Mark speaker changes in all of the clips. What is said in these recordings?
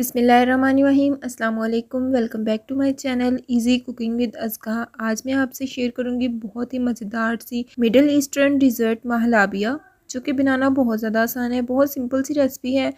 Speaker 1: बिसमीम अस्सलाम वालेकुम welcome back to my channel easy cooking with अजगा आज मैं आपसे शेयर करूंगी बहुत ही मज़ेदार सी मिडल ईस्टर्न डिज़र्ट महलाबिया जो कि बनाना बहुत ज़्यादा आसान है बहुत सिंपल सी रेसिपी है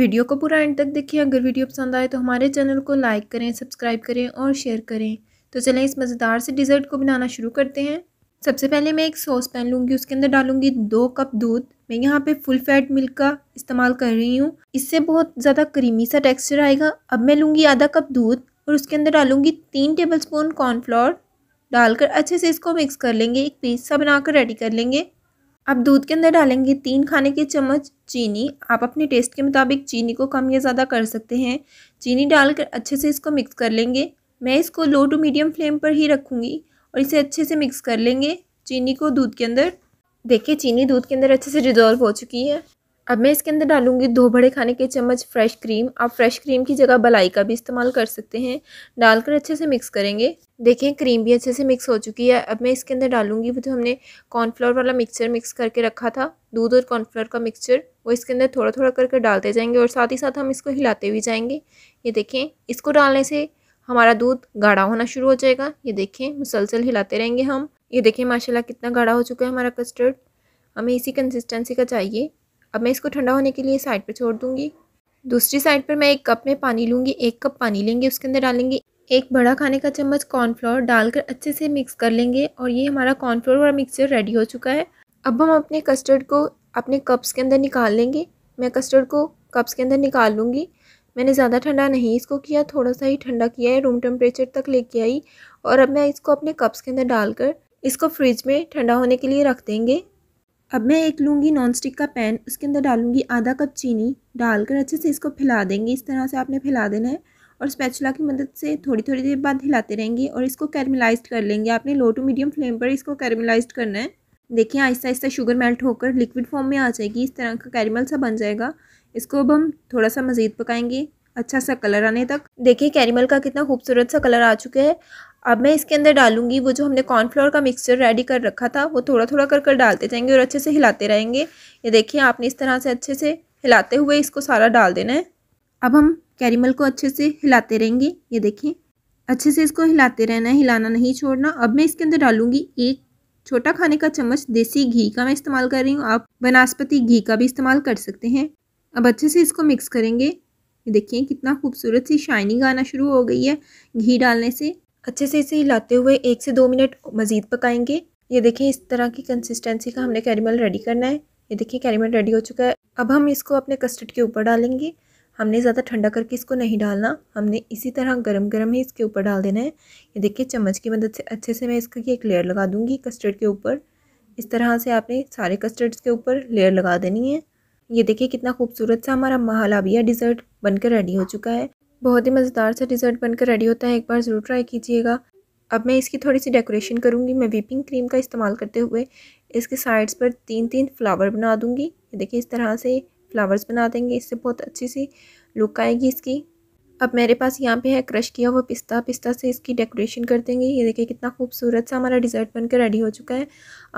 Speaker 1: वीडियो को पूरा एंड तक देखिए अगर वीडियो पसंद आए तो हमारे चैनल को लाइक करें सब्सक्राइब करें और शेयर करें तो चलें इस मज़ेदार से डिज़र्ट को बनाना शुरू करते हैं सबसे पहले मैं एक सॉस पैन लूँगी उसके अंदर डालूँगी दो कप दूध मैं यहाँ पे फुल फैट मिल्क का इस्तेमाल कर रही हूँ इससे बहुत ज़्यादा क्रीमी सा टेक्सचर आएगा अब मैं लूँगी आधा कप दूध और उसके अंदर डालूँगी तीन टेबल स्पून कॉर्नफ्लोर डालकर अच्छे से इसको मिक्स कर लेंगे एक पेस्ट सा बनाकर रेडी कर लेंगे अब दूध के अंदर डालेंगे तीन खाने के चम्मच चीनी आप अपने टेस्ट के मुताबिक चीनी को कम या ज़्यादा कर सकते हैं चीनी डालकर अच्छे से इसको मिक्स कर लेंगे मैं इसको लो टू मीडियम फ्लेम पर ही रखूँगी और इसे अच्छे से मिक्स कर लेंगे चीनी को दूध के अंदर देखिए चीनी दूध के अंदर अच्छे से डिजॉल्व हो चुकी है अब मैं इसके अंदर डालूंगी दो बड़े खाने के चम्मच फ्रेश क्रीम आप फ्रेश क्रीम की जगह बलाई का भी इस्तेमाल कर सकते हैं डालकर अच्छे से मिक्स करेंगे देखें क्रीम भी अच्छे से मिक्स हो चुकी है अब मैं इसके अंदर डालूंगी वो जो हमने कॉर्नफ्लोर वाला मिक्सचर मिक्स करके रखा था दूध और कॉर्नफ्लोर का मिक्सचर वो इसके अंदर थोड़ा थोड़ा करके डालते जाएंगे और साथ ही साथ हम इसको हिलाते भी जाएंगे ये देखें इसको डालने से हमारा दूध गाढ़ा होना शुरू हो जाएगा ये देखें मुसलसल हिलाते रहेंगे हम ये देखें माशाल्लाह कितना गाढ़ा हो चुका है हमारा कस्टर्ड हमें इसी कंसिस्टेंसी का चाहिए अब मैं इसको ठंडा होने के लिए साइड पर छोड़ दूँगी दूसरी साइड पर मैं एक कप में पानी लूँगी एक कप पानी लेंगे उसके अंदर डालेंगे एक बड़ा खाने का चम्मच कॉर्नफ्लोर डालकर अच्छे से मिक्स कर लेंगे और ये हमारा कॉर्नफ्लोर वाला मिक्सचर रेडी हो चुका है अब हम अपने कस्टर्ड को अपने कप्स के अंदर निकाल लेंगे मैं कस्टर्ड को कप्स के अंदर निकाल लूँगी मैंने ज़्यादा ठंडा नहीं इसको किया थोड़ा सा ही ठंडा किया है रूम टेम्परेचर तक लेके आई और अब मैं इसको अपने कप्स के अंदर डालकर इसको फ्रिज में ठंडा होने के लिए रख देंगे अब मैं एक लूँगी नॉन स्टिक का पैन उसके अंदर डालूँगी आधा कप चीनी डालकर अच्छे से इसको फैला देंगे इस तरह से आपने फैला देना है और स्पैचुला की मदद से थोड़ी थोड़ी देर बाद हिलाते रहेंगे और इसको कैरमलाइज्ड कर लेंगे आपने लो टू मीडियम फ्लेम पर इसको कैरमलाइज्ड करना है देखिए आहिस्ता आहिस्ता शुगर मेल्ट होकर लिक्विड फॉर्म में आ जाएगी इस तरह का कैरमल सा बन जाएगा इसको अब हम थोड़ा सा मज़ीद पकाएंगे अच्छा सा कलर आने तक देखिए कैरिमल का कितना खूबसूरत सा कलर आ चुका है अब मैं इसके अंदर डालूंगी वो जो हमने कॉर्नफ्लोर का मिक्सचर रेडी कर रखा था वो थोड़ा थोड़ा कर कर डालते जाएंगे और अच्छे से हिलाते रहेंगे ये देखिए आपने इस तरह से अच्छे से हिलाते हुए इसको सारा डाल देना है अब हम कैरिमल को अच्छे से हिलाते रहेंगे ये देखिए अच्छे से इसको हिलाते रहना है हिलाना नहीं छोड़ना अब मैं इसके अंदर डालूंगी एक छोटा खाने का चम्मच देसी घी का मैं इस्तेमाल कर रही हूँ आप बनास्पति घी का भी इस्तेमाल कर सकते हैं अब अच्छे से इसको मिक्स करेंगे ये देखिए कितना खूबसूरत सी शाइनिंग आना शुरू हो गई है घी डालने से अच्छे से इसे हिलाते हुए एक से दो मिनट मज़ीद पकाएंगे ये देखिए इस तरह की कंसिस्टेंसी का हमने कैरीमल रेडी करना है ये देखिए कैरीमल रेडी हो चुका है अब हम इसको अपने कस्टर्ड के ऊपर डालेंगे हमने ज़्यादा ठंडा करके इसको नहीं डालना हमने इसी तरह गरम गरम ही इसके ऊपर डाल देना है ये देखिए चम्मच की मदद से अच्छे से मैं इसकी एक लेयर लगा दूंगी कस्टर्ड के ऊपर इस तरह से आपने सारे कस्टर्ड्स के ऊपर लेयर लगा देनी है ये देखिए कितना खूबसूरत सा हमारा महालाबिया डिज़र्ट बनकर रेडी हो चुका है बहुत ही मज़ेदार सा डिज़र्ट बनकर रेडी होता है एक बार ज़रूर ट्राई कीजिएगा अब मैं इसकी थोड़ी सी डेकोरेशन करूँगी मैं वीपिंग क्रीम का इस्तेमाल करते हुए इसके साइड्स पर तीन तीन फ्लावर बना दूँगी देखिए इस तरह से फ्लावर्स बना देंगे इससे बहुत अच्छी सी लुक आएगी इसकी अब मेरे पास यहाँ पे है क्रश किया हुआ पिस्ता पिस्ता से इसकी डेकोरेशन कर देंगे ये देखिए कितना खूबसूरत सा हमारा डिज़र्ट बनकर रेडी हो चुका है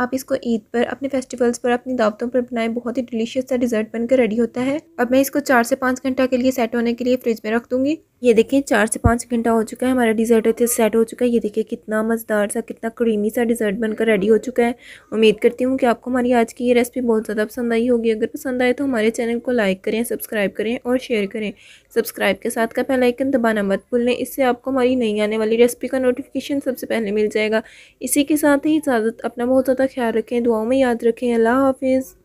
Speaker 1: आप इसको ईद पर अपने फेस्टिवल्स पर अपनी दावतों पर बनाएं बहुत ही डिलीशियस सा डिज़र्ट बनकर रेडी होता है अब मैं इसको चार से पाँच घंटा के लिए सेट होने के लिए फ्रिज में रख दूँगी ये देखिए चार से पाँच घंटा हो चुका है हमारा डिज़र्ट अच्छे सेट हो चुका है ये देखिए कितना मज़ेदार सा कितना क्रीमी सा डिज़र्ट बनकर रेडी हो चुका है उम्मीद करती हूँ कि आपको हमारी आज की ये रेसिपी बहुत ज़्यादा पसंद आई होगी अगर पसंद आए तो हमारे चैनल को लाइक करें सब्सक्राइब करें और शेयर करें सब्सक्राइब के साथ का पहलाइकन दबाना मत भूलें इससे आपको हमारी नई आने वाली रेसिपी का नोटिफिकेशन सबसे पहले मिल जाएगा इसी के साथ ही इजाज़त अपना बहुत ज़्यादा ख्याल रखें दुआओं में याद रखें अल्लाह हाफिज़